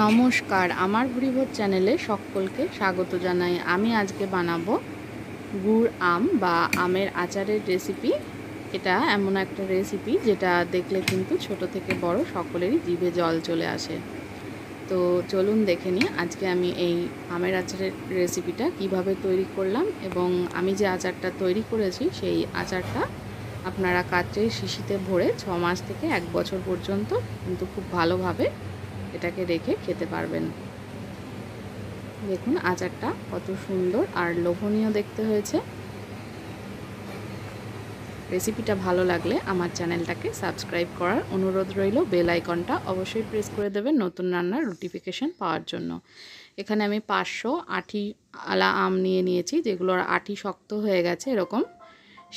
নমস্কার আমার ভুরিভোজ চ্যানেলে সকলকে স্বাগত জানাই আমি আজকে বানাবো গুড় আম বা আমের আচারের রেসিপি এটা এমন একটা রেসিপি যেটা দেখলে কিন্তু ছোট থেকে বড় সকলেরই জিভে জল চলে আসে তো চলুন দেখে নিই আজকে আমি এই আমের আচারের রেসিপিটা কিভাবে তৈরি করলাম এবং আমি যে আচারটা তৈরি করেছি সেই আচারটা আপনারা কাচের শিশিতে ভরে ছ মাস থেকে এক বছর পর্যন্ত কিন্তু খুব ভালোভাবে এটাকে রেখে খেতে পারবেন দেখুন আচারটা কত সুন্দর আর লোভনীয় দেখতে হয়েছে রেসিপিটা ভালো লাগলে আমার চ্যানেলটাকে সাবস্ক্রাইব করার অনুরোধ রইল বেল আইকনটা অবশ্যই প্রেস করে দেবেন নতুন রান্নার নোটিফিকেশান পাওয়ার জন্য এখানে আমি পাঁচশো আঠি আলা আম নিয়ে নিয়েছি যেগুলোর আঠি শক্ত হয়ে গেছে এরকম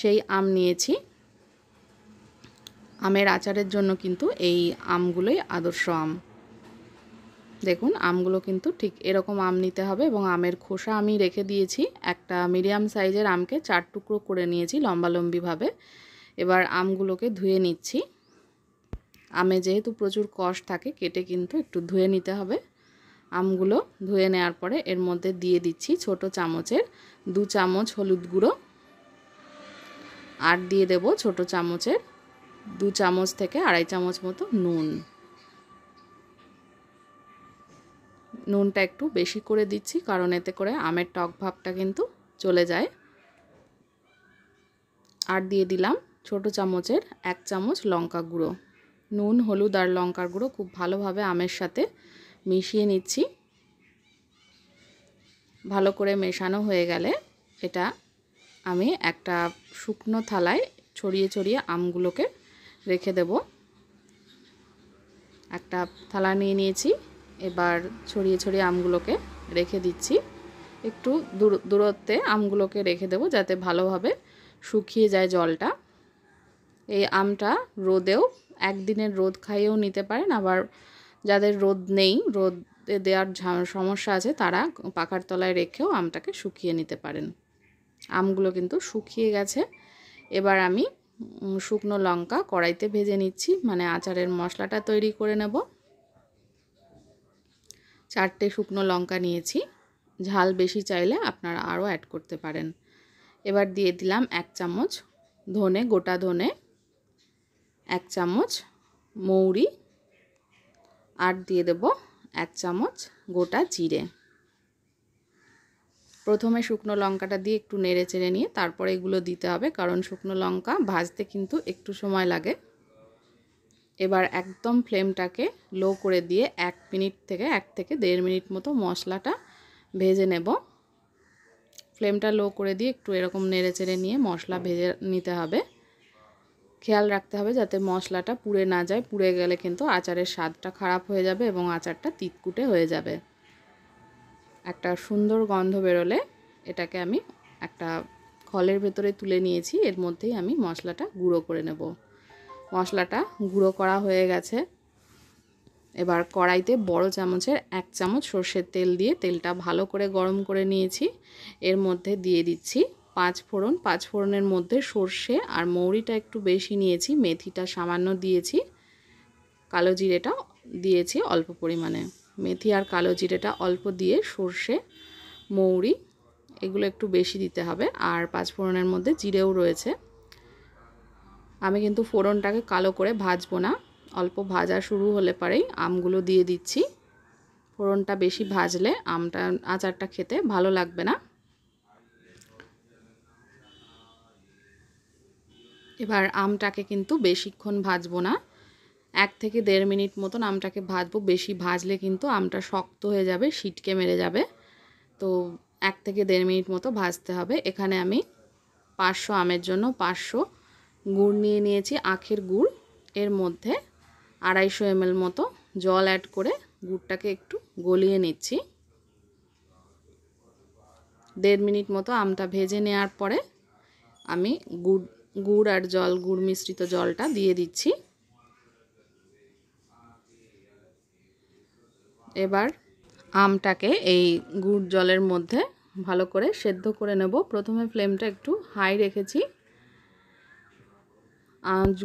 সেই আম নিয়েছি আমের আচারের জন্য কিন্তু এই আমগুলোই আদর্শ আম দেখুন আমগুলো কিন্তু ঠিক এরকম আম নিতে হবে এবং আমের খোসা আমি রেখে দিয়েছি একটা মিডিয়াম সাইজের আমকে চার টুকরো করে নিয়েছি লম্বালম্বিভাবে এবার আমগুলোকে ধুয়ে নিচ্ছি আমে যেহেতু প্রচুর কষ থাকে কেটে কিন্তু একটু ধুয়ে নিতে হবে আমগুলো ধুয়ে নেওয়ার পরে এর মধ্যে দিয়ে দিচ্ছি ছোট চামচের দু চামচ হলুদ গুঁড়ো আর দিয়ে দেব ছোট চামচের দু চামচ থেকে আড়াই চামচ মতো নুন নুনটা একটু বেশি করে দিচ্ছি কারণ এতে করে আমের টক ভাবটা কিন্তু চলে যায় আর দিয়ে দিলাম ছোট চামচের এক চামচ লঙ্কা গুঁড়ো নুন হলুদ আর লঙ্কার গুঁড়ো খুব ভালোভাবে আমের সাথে মিশিয়ে নিচ্ছি ভালো করে মেশানো হয়ে গেলে এটা আমি একটা শুকনো থালায় ছড়িয়ে ছড়িয়ে আমগুলোকে রেখে দেব একটা থালা নিয়ে নিয়েছি এবার ছড়িয়ে ছড়িয়ে আমগুলোকে রেখে দিচ্ছি একটু দূরত্বে আমগুলোকে রেখে দেব যাতে ভালোভাবে শুকিয়ে যায় জলটা এই আমটা রোদেও একদিনের রোদ খাইয়েও নিতে পারেন আবার যাদের রোদ নেই রোদ দেওয়ার সমস্যা আছে তারা পাখার তলায় রেখেও আমটাকে শুকিয়ে নিতে পারেন আমগুলো কিন্তু শুকিয়ে গেছে এবার আমি শুকনো লঙ্কা কড়াইতে ভেজে নিচ্ছি মানে আচারের মশলাটা তৈরি করে নেব চারটে শুকনো লঙ্কা নিয়েছি ঝাল বেশি চাইলে আপনারা আরও অ্যাড করতে পারেন এবার দিয়ে দিলাম এক চামচ ধনে গোটা ধনে এক চামচ মৌরি আর দিয়ে দেব এক চামচ গোটা জিরে প্রথমে শুকনো লঙ্কাটা দিয়ে একটু নেড়ে চেড়ে নিয়ে তারপরে এগুলো দিতে হবে কারণ শুকনো লঙ্কা ভাজতে কিন্তু একটু সময় লাগে এবার একদম ফ্লেমটাকে লো করে দিয়ে এক মিনিট থেকে এক থেকে দেড় মিনিট মতো মশলাটা ভেজে নেব ফ্লেমটা লো করে দিয়ে একটু এরকম নেড়ে চেড়ে নিয়ে মশলা ভেজে নিতে হবে খেয়াল রাখতে হবে যাতে মশলাটা পুড়ে না যায় পুড়ে গেলে কিন্তু আচারের স্বাদটা খারাপ হয়ে যাবে এবং আচারটা তিতকুটে হয়ে যাবে একটা সুন্দর গন্ধ বেরোলে এটাকে আমি একটা খলের ভেতরে তুলে নিয়েছি এর মধ্যেই আমি মশলাটা গুঁড়ো করে নেবো মশলাটা গুঁড়ো করা হয়ে গেছে এবার কড়াইতে বড় চামচের এক চামচ সর্ষের তেল দিয়ে তেলটা ভালো করে গরম করে নিয়েছি এর মধ্যে দিয়ে দিচ্ছি পাঁচ ফোড়ন পাঁচ ফোড়নের মধ্যে সর্ষে আর মৌরিটা একটু বেশি নিয়েছি মেথিটা সামান্য দিয়েছি কালো জিরেটা দিয়েছি অল্প পরিমাণে মেথি আর কালো জিরেটা অল্প দিয়ে সর্ষে মৌরি এগুলো একটু বেশি দিতে হবে আর পাঁচ ফোড়নের মধ্যে জিরেও রয়েছে আমি কিন্তু ফোড়নটাকে কালো করে ভাজবো না অল্প ভাজা শুরু হলে পরেই আমগুলো দিয়ে দিচ্ছি ফোড়নটা বেশি ভাজলে আমটা আচারটা খেতে ভালো লাগবে না এবার আমটাকে কিন্তু বেশিক্ষণ ভাজবো না এক থেকে দেড় মিনিট মতন আমটাকে ভাজবো বেশি ভাজলে কিন্তু আমটা শক্ত হয়ে যাবে সিটকে মেরে যাবে তো এক থেকে দেড় মিনিট মতো ভাজতে হবে এখানে আমি পাঁচশো আমের জন্য পাঁচশো গুড় নিয়ে নিয়েছি আখের গুড় এর মধ্যে আড়াইশো এমএল মতো জল অ্যাড করে গুড়টাকে একটু গলিয়ে নিচ্ছি দেড় মিনিট মতো আমটা ভেজে নেওয়ার পরে আমি গুড় গুড় আর জল গুড় মিশ্রিত জলটা দিয়ে দিচ্ছি এবার আমটাকে এই গুড় জলের মধ্যে ভালো করে সেদ্ধ করে নেব প্রথমে ফ্লেমটা একটু হাই রেখেছি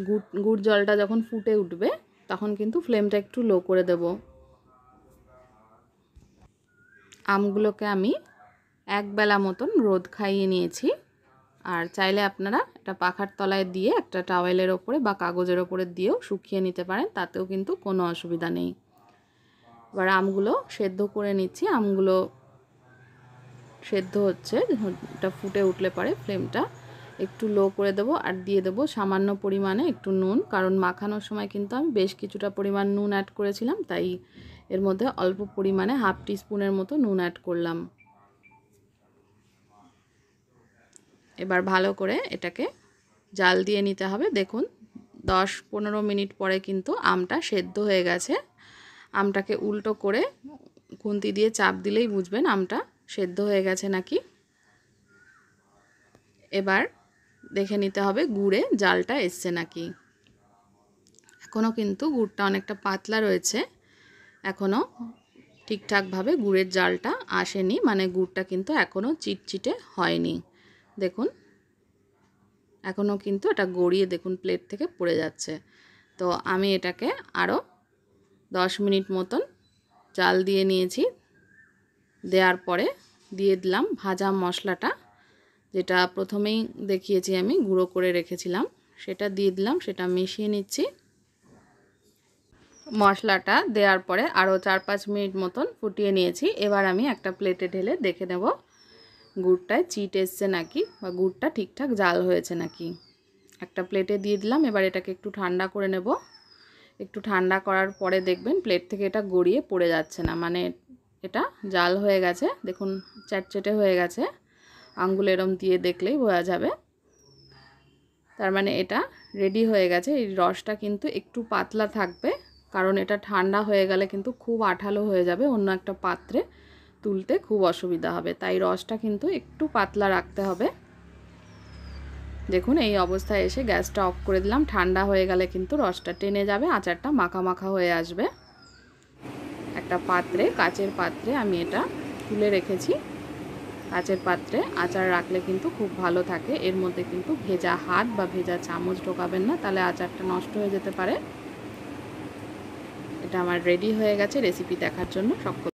গুড় গুড় জলটা যখন ফুটে উঠবে তখন কিন্তু ফ্লেমটা একটু লো করে দেব আমগুলোকে আমি একবেলা মতন রোদ খাইয়ে নিয়েছি আর চাইলে আপনারা এটা পাখার তলায় দিয়ে একটা টাওয়েলের ওপরে বা কাগজের ওপরে দিয়েও শুকিয়ে নিতে পারেন তাতেও কিন্তু কোনো অসুবিধা নেই এবার আমগুলো সেদ্ধ করে নিচ্ছি আমগুলো সেদ্ধ হচ্ছে এটা ফুটে উঠলে পারে ফ্লেমটা একটু লো করে দেবো আর দিয়ে দেবো সামান্য পরিমাণে একটু নুন কারণ মাখানোর সময় কিন্তু আমি বেশ কিছুটা পরিমাণ নুন অ্যাড করেছিলাম তাই এর মধ্যে অল্প পরিমাণে হাফ টিস্পুনের মতো নুন অ্যাড করলাম এবার ভালো করে এটাকে জাল দিয়ে নিতে হবে দেখুন দশ পনেরো মিনিট পরে কিন্তু আমটা সেদ্ধ হয়ে গেছে আমটাকে উল্টো করে খুন্তি দিয়ে চাপ দিলেই বুঝবেন আমটা সেদ্ধ হয়ে গেছে নাকি এবার দেখে নিতে হবে গুড়ে জালটা এসছে নাকি এখনও কিন্তু গুড়টা অনেকটা পাতলা রয়েছে এখনও ঠিকঠাকভাবে গুড়ের জালটা আসেনি মানে গুড়টা কিন্তু এখনও চিটচিটে হয়নি দেখুন এখনও কিন্তু এটা গড়িয়ে দেখুন প্লেট থেকে পড়ে যাচ্ছে তো আমি এটাকে আরও দশ মিনিট মতন জাল দিয়ে নিয়েছি দেওয়ার পরে দিয়ে দিলাম ভাজা মশলাটা যেটা প্রথমেই দেখিয়েছি আমি গুঁড়ো করে রেখেছিলাম সেটা দিয়ে দিলাম সেটা মিশিয়ে নিচ্ছি মশলাটা দেওয়ার পরে আরও চার পাঁচ মিনিট মতন ফুটিয়ে নিয়েছি এবার আমি একটা প্লেটে ঢেলে দেখে নেব গুড়টায় চিট এসছে নাকি বা গুড়টা ঠিকঠাক জাল হয়েছে নাকি একটা প্লেটে দিয়ে দিলাম এবার এটাকে একটু ঠান্ডা করে নেব একটু ঠান্ডা করার পরে দেখবেন প্লেট থেকে এটা গড়িয়ে পড়ে যাচ্ছে না মানে এটা জাল হয়ে গেছে দেখুন চ্যাটচ্যাটে হয়ে গেছে আঙ্গুল এরম দিয়ে দেখলেই বোঝা যাবে তার মানে এটা রেডি হয়ে গেছে এই রসটা কিন্তু একটু পাতলা থাকবে কারণ এটা ঠান্ডা হয়ে গেলে কিন্তু খুব আঠালো হয়ে যাবে অন্য একটা পাত্রে তুলতে খুব অসুবিধা হবে তাই রসটা কিন্তু একটু পাতলা রাখতে হবে দেখুন এই অবস্থায় এসে গ্যাসটা অফ করে দিলাম ঠান্ডা হয়ে গেলে কিন্তু রসটা টেনে যাবে আচারটা মাখা মাখা হয়ে আসবে একটা পাত্রে কাচের পাত্রে আমি এটা তুলে রেখেছি কাঁচের পাত্রে আচার রাখলে কিন্তু খুব ভালো থাকে এর মধ্যে কিন্তু ভেজা হাত বা ভেজা চামচ ঢোকাবেন না তাহলে আচারটা নষ্ট হয়ে যেতে পারে এটা আমার রেডি হয়ে গেছে রেসিপি দেখার জন্য সকল